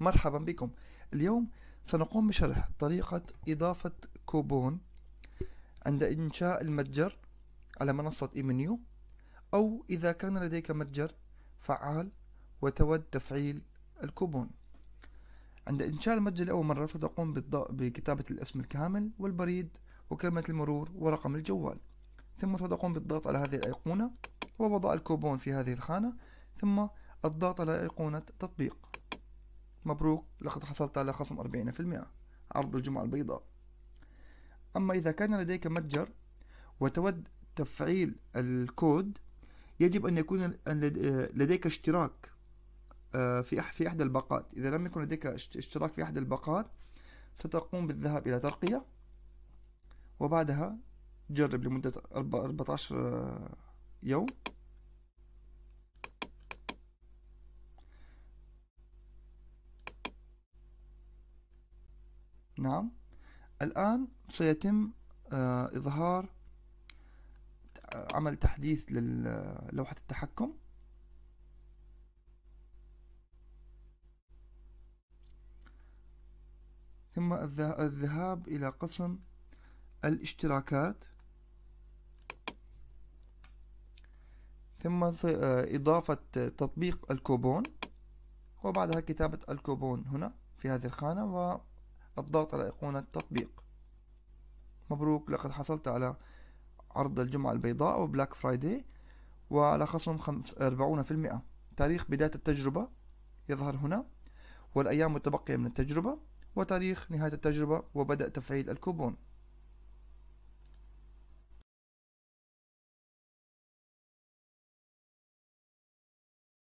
مرحبا بكم اليوم سنقوم بشرح طريقة إضافة كوبون عند إنشاء المتجر على منصة إيمنيو أو إذا كان لديك متجر فعال وتود تفعيل الكوبون عند إنشاء المتجر لأول مرة ستقوم بكتابة الاسم الكامل والبريد وكلمة المرور ورقم الجوال ثم ستقوم بالضغط على هذه الأيقونة ووضع الكوبون في هذه الخانة ثم الضغط على أيقونة تطبيق مبروك لقد حصلت على خصم 40% عرض الجمعة البيضاء أما إذا كان لديك متجر وتود تفعيل الكود يجب أن يكون لديك اشتراك آه، في في إحدى الباقات إذا لم يكن لديك اشتراك في إحدى الباقات ستقوم بالذهاب إلى ترقية وبعدها جرب لمدة 14 آه، يوم نعم الآن سيتم آه، إظهار عمل تحديث للوحة التحكم ثم الذهاب إلى قسم الاشتراكات ثم آه، إضافة تطبيق الكوبون وبعدها كتابة الكوبون هنا في هذه الخانة و الضغط على أيقونة تطبيق مبروك لقد حصلت على عرض الجمعة البيضاء أو بلاك فرايداي وعلى خصم 40% تاريخ بداية التجربة يظهر هنا والأيام المتبقية من التجربة وتاريخ نهاية التجربة وبدأ تفعيل الكوبون